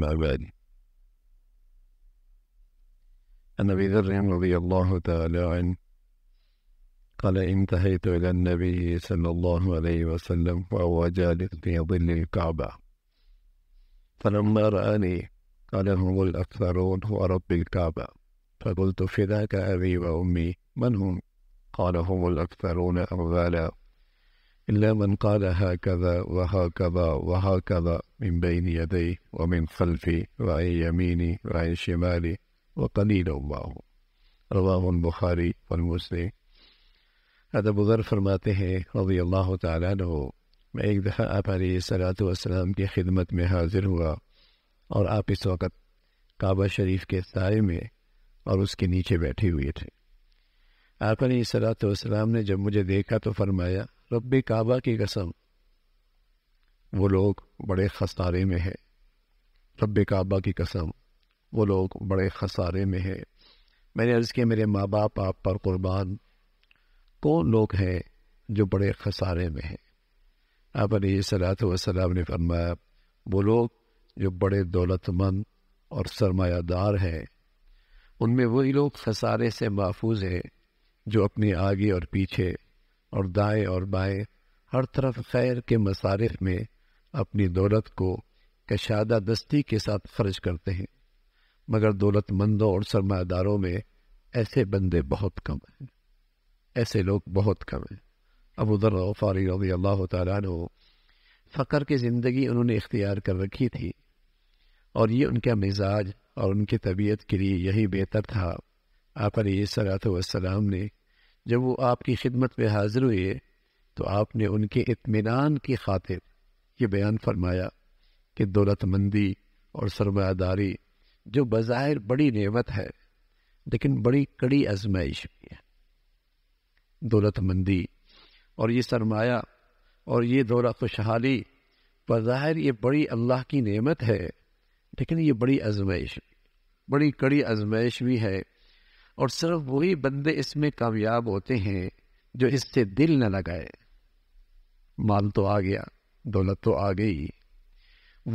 ما بالي عن أبي ذر رضي الله تعالى عنه قال انتهيت إلى النبي صلى الله عليه وسلم وهو جالس في ظل الكعبة فلما رآني قال هم الأكثرون ورب الكعبة فقلت فداك أبي وأمي من هم؟ قال هم الأكثرون أموالا إلا من قال هكذا وهكذا وهكذا من بين يديه ومن خلفي وعن يميني وعن شمالي وقليل ما هو रवाह बुखारी और मुस्लिम अदब उगर फरमाते हैं रजी अल्लाह तहो मैं एक दफ़ा आप सलात वसलाम की खिदमत में हाजिर हुआ और आप इस वक्त काबा शरीफ के साय में और उसके नीचे बैठे हुए थे आप सलात वसलाम ने जब मुझे देखा तो फरमाया रब काबा की कसम वो लोग बड़े खसारे में है रब काबा की कसम वो लोग बड़े खसारे में है मैंने अर्ज़ किया मेरे माँ बाप आप पर कुर्बान कौन लोग हैं जो बड़े खसारे में हैं आप सलात वसलाम ने फरमाया वो लोग जो बड़े दौलतमंद और सरमायादार हैं उनमें वही लोग खसारे से महफूज हैं जो अपने आगे और पीछे और दाएं और बाएं हर तरफ खैर के मसारफ में अपनी दौलत को कशादा दस्ती के साथ खर्च करते हैं मगर दौलतमंदों और सरमादारों में ऐसे बंदे बहुत कम हैं ऐसे लोग बहुत कम हैं अबू फारी रजी अल्लाह तु फ़कर की ज़िंदगी उन्होंने इख्तियार कर रखी थी और ये उनका मिजाज और उनकी तबीयत के लिए यही बेहतर था आप सलात वसलाम ने जब वो आपकी खिदमत में हाजिर हुए तो आपने उनके इतमान की खातिर ये बयान फरमाया कि दौलतमंदी और सरमादारी जो बज़ाहिर बड़ी नेमत है लेकिन बड़ी कड़ी आजमाइश भी है दौलतमंदी और ये सरमाया और ये दौरा खुशहाली बज़ाहिर ये बड़ी अल्लाह की नेमत है लेकिन ये बड़ी आजमाइश बड़ी कड़ी आजमाइश भी है और सिर्फ वही बंदे इसमें कामयाब होते हैं जो इससे दिल न लगाए माल तो आ गया दौलत तो आ गई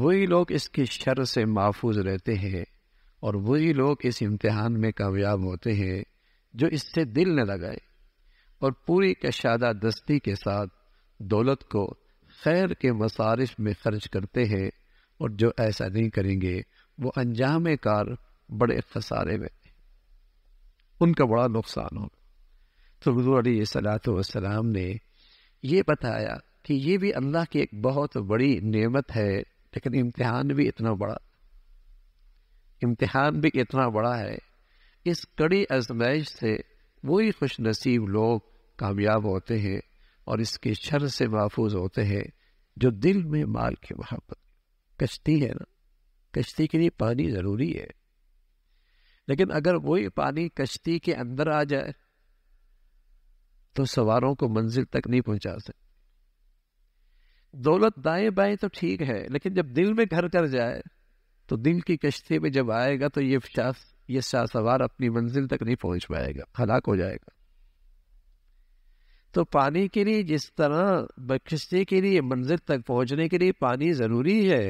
वही लोग इसकी शर से महफूज रहते हैं और वही लोग इस इम्तहान में कामयाब होते हैं जो इससे दिल न लगाए और पूरी कशादा दस्ती के साथ दौलत को खैर के मसारफ में खर्च करते हैं और जो ऐसा नहीं करेंगे वो अनजाम कार बड़े खसारे में उनका बड़ा नुकसान होगा तो हजूर सलाम ने यह बताया कि ये भी अल्लाह की एक बहुत बड़ी नेमत है लेकिन इम्तिहान भी इतना बड़ा इम्तिहान भी इतना बड़ा है इस कड़ी आजमाइश से वही खुश नसीब लोग कामयाब होते हैं और इसके शर से महफूज होते हैं जो दिल में माल की मोहब्बत कश्ती है ना कश्ती के लिए पानी ज़रूरी है लेकिन अगर वही पानी कश्ती के अंदर आ जाए तो सवारों को मंजिल तक नहीं पहुंचा सकते दौलत दाएं बाएं तो ठीक है लेकिन जब दिल में घर कर जाए तो दिल की कश्ती में जब आएगा तो ये शास ये शाह सवार अपनी मंजिल तक नहीं पहुंच पाएगा हलाक हो जाएगा तो पानी के लिए जिस तरह खिंचने के लिए मंजिल तक पहुंचने के लिए पानी ज़रूरी है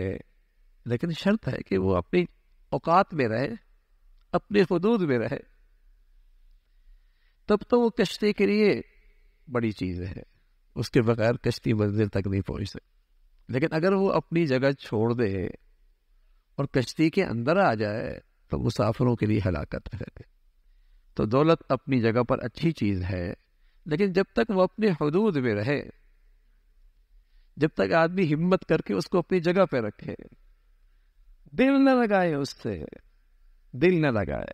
लेकिन शर्त है कि वो अपनी औकात में रहे अपने हदूद में रहे तब तो वो कश्ती के लिए बड़ी चीज है उसके बगैर कश्ती मंजिल तक नहीं पहुंच सकती लेकिन अगर वो अपनी जगह छोड़ दे और कश्ती के अंदर आ जाए तो मुसाफिरों के लिए हलाकत है तो दौलत अपनी जगह पर अच्छी चीज़ है लेकिन जब तक वो अपने हदूद में रहे जब तक आदमी हिम्मत करके उसको अपनी जगह पर रखे दिल न लगाए उससे दिल न लगाए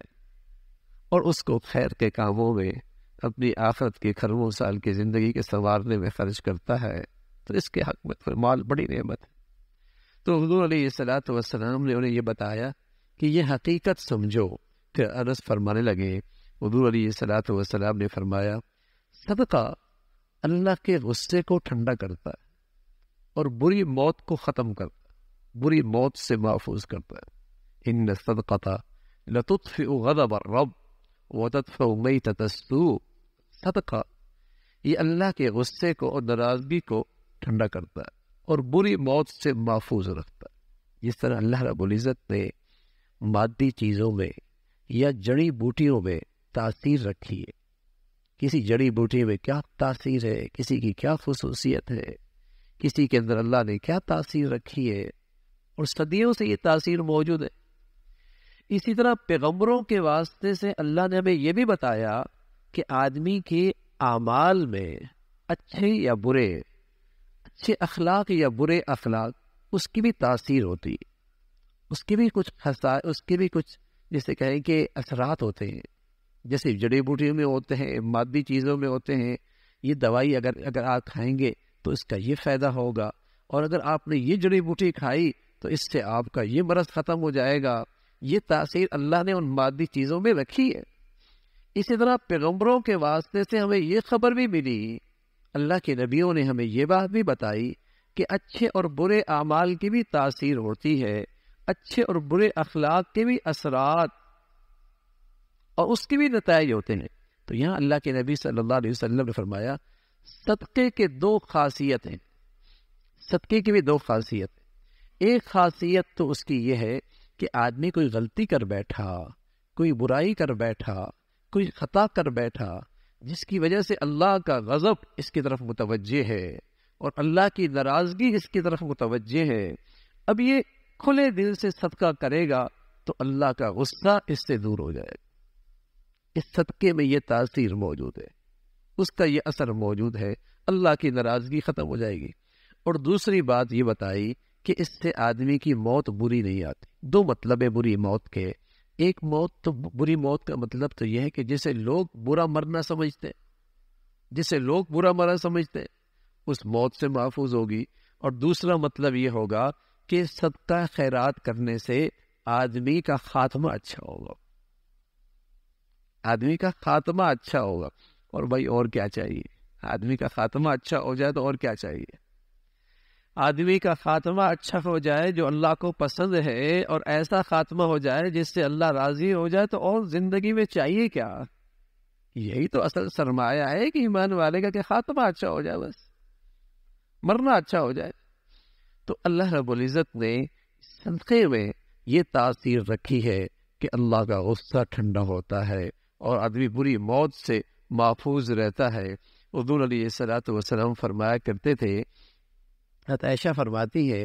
और उसको खैर के कामों में अपनी आफत के खरबों साल की ज़िंदगी के संवारने में खर्च करता है तो इसके हक में तो माल बड़ी नमत है तो हजूर सलात ने उन्हें यह बताया कि यह हकीकत समझो कि अरस फरमाने लगे हजूर सलात ने फरमाया सदका अल्लाह के गुस्से को ठंडा करता है और बुरी मौत को ख़त्म करता है बुरी मौत से महफूज करता है इन सदका لتطفئ غضب الرب وتدفع मई السوء सदका ये अल्लाह के गुस्से को और नाराजगी को ठंडा करता है और बुरी मौत से महफूज रखता है जिस तरह अल्लाह रबुल्ज़त ने मादी चीज़ों में या जड़ी बूटियों में तासीर रखी है किसी जड़ी बूटी में क्या तासीर है किसी की क्या खसूसियत है किसी के अंदर अल्लाह ने क्या तासीर रखी है और सदियों से ये तासीर मौजूद है इसी तरह पैगम्बरों के वास्ते से अल्लाह ने हमें यह भी बताया कि आदमी के आमाल में अच्छे या बुरे अच्छे अखलाक या बुरे अखलाक उसकी भी तासीर होती उसके भी कुछ हसा उसके भी कुछ जैसे कहें कि असरात होते हैं जैसे जड़ी बूटियों में होते हैं मादी चीज़ों में होते हैं ये दवाई अगर अगर आप खाएंगे तो इसका ये फ़ायदा होगा और अगर आपने ये जड़ी बूटी खाई तो इससे आपका ये मरस ख़त्म हो जाएगा ये तासीर अल्लाह ने उन मादी चीज़ों में रखी है इसी तरह पैगम्बरों के वास्ते से हमें ये खबर भी मिली अल्लाह के नबियों ने हमें ये बात भी बताई कि अच्छे और बुरे अमाल की भी तासीर होती है अच्छे और बुरे अखलाक के भी असरात और उसके भी नतज होते हैं तो यहाँ अल्लाह के नबी सल्लल्लाहु अलैहि वसल्लम ने फरमाया सदक़े के दो खासियत हैं सदक़े की भी दो खासियत एक खासियत तो उसकी यह है कि आदमी कोई गलती कर बैठा कोई बुराई कर बैठा कोई खता कर बैठा जिसकी वजह से अल्लाह का गज़ब इसकी तरफ मुतवजह है और अल्लाह की नाराज़गी इसकी तरफ मुतवजह है अब ये खुले दिल से सदका करेगा तो अल्लाह का गुस्सा इससे दूर हो जाएगा इस सदक़े में यह तासीर मौजूद है उसका यह असर मौजूद है अल्लाह की नाराज़गी ख़त्म हो जाएगी और दूसरी बात ये बताई कि इससे आदमी की मौत बुरी नहीं आती दो मतलब है बुरी मौत के एक मौत तो बुरी मौत का मतलब तो यह है कि जिसे लोग बुरा मरना समझते जिसे लोग बुरा मरना समझते उस मौत से महफूज होगी और दूसरा मतलब ये होगा कि सत्ता खैरात करने से आदमी का खात्मा अच्छा होगा आदमी का खात्मा अच्छा होगा और भाई और क्या चाहिए आदमी का खात्मा अच्छा हो जाए तो और क्या चाहिए आदमी का खात्मा अच्छा हो जाए जो अल्लाह को पसंद है और ऐसा खात्मा हो जाए जिससे अल्लाह राजी हो जाए तो और ज़िंदगी में चाहिए क्या यही तो असल सरमाया है कि ईमान वाले का खात्मा अच्छा हो जाए बस मरना अच्छा हो जाए तो अल्लाह रबुल्ज़त ने सदक़े में ये तासीर रखी है कि अल्लाह का गुस्सा ठंडा होता है और आदमी बुरी मौत से महफूज रहता है उदूल सलात वसलम फरमाया करते थे हत ऐशा फरमाती है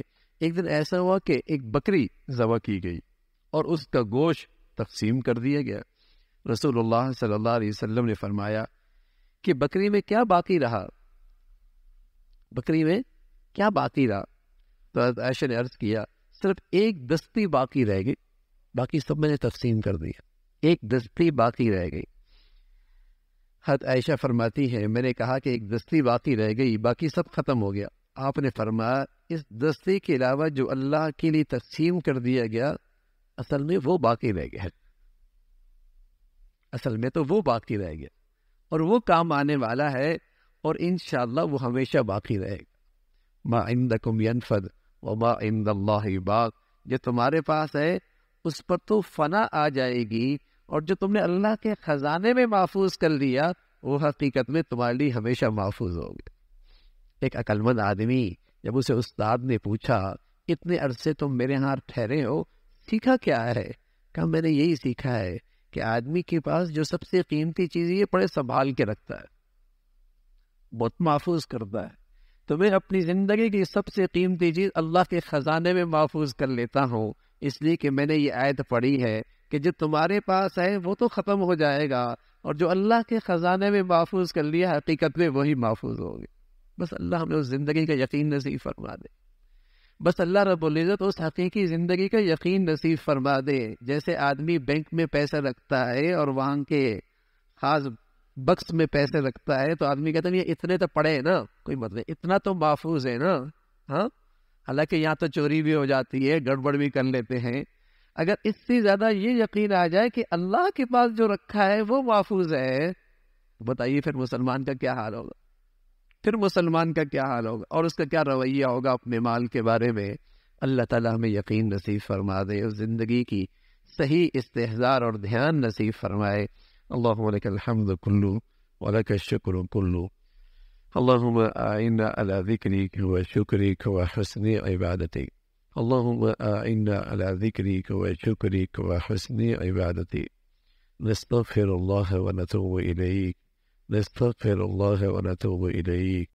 एक दिन ऐसा हुआ कि एक बकरी जबा की गई और उसका गोश तकसीम कर दिया गया रसूलुल्लाह सल्लाम ने फरमाया कि बकरी में क्या बाकी रहा बकरी में क्या बाकी रहा तो हजरत ऐशा ने अर्ज़ किया सिर्फ एक दस्ती बाकी रह गई बाकी सब मैंने तकसीम कर दिया एक दस्ती बाकी रह गई हत ऐशा फरमाती है मैंने कहा कि एक दस्ती बाकी रह गई बाकी सब ख़त्म हो गया आपने फरमाया इस दस्ते के अलावा जो अल्लाह के लिए तकसीम कर दिया गया असल में वो बाकी रह गया असल में तो वो बाकी रह गया और वो काम आने वाला है और इन वो हमेशा बाकी रहेगा मा इंदकुम यनफद व मा इंद बाग जो तुम्हारे पास है उस पर तो फना आ जाएगी और जो तुमने अल्लाह के ख़जाने में महफूज कर लिया वो हकीकत में तुम्हारे लिए हमेशा महफूज होगी एक अकलमंद आदमी जब उसे उस्ताद ने पूछा इतने अरसे तुम मेरे यहाँ ठहरे हो सीखा क्या है कहा मैंने यही सीखा है कि आदमी के पास जो सबसे कीमती चीज ये पड़े संभाल के रखता है बहुत महफूज करता है तो मैं अपनी ज़िंदगी की सबसे कीमती चीज़ अल्लाह के ख़जाने में महफूज कर लेता हूँ इसलिए कि मैंने ये आयत पढ़ी है कि जो तुम्हारे पास है वो तो ख़त्म हो जाएगा और जो अल्लाह के ख़जाने में महफूज कर लिया हकीकत में वही महफूज होगी बस अल्लाह हमें उस ज़िंदगी का यकीन नसीब फरमा दे बस अल्लाह रबुल्ज़त उस हकीकी ज़िंदगी का यकीन नसीब फरमा दे जैसे आदमी बैंक में पैसा रखता है और वहाँ के ख़ास बक्स में पैसे रखता है तो आदमी कहता है ये इतने तो पड़े हैं ना कोई मतलब इतना तो महफूज है ना हाँ हालांकि यहाँ तो चोरी भी हो जाती है गड़बड़ भी कर लेते हैं अगर इससे ज़्यादा ये यकीन आ जाए कि अल्लाह के पास जो रखा है वो महफूज है तो बताइए फिर मुसलमान का क्या हाल होगा फिर मुसलमान का क्या हाल होगा और उसका क्या रवैया होगा अपने माल के बारे में अल्लाह ताला हमें यकीन नसीब फरमा दे और ज़िंदगी की सही इस्तेजार और ध्यान नसीब फरमाए अल्लाहमद कुल्लू वलक शुक्र कुल्लू اللهم أعنا على ذكرك وشكرك وحسن عبادتك اللهم أعنا على ذكرك وشكرك وحسن عبادتك نستغفر الله ونتوب إليك نستغفر الله ونتوب إليه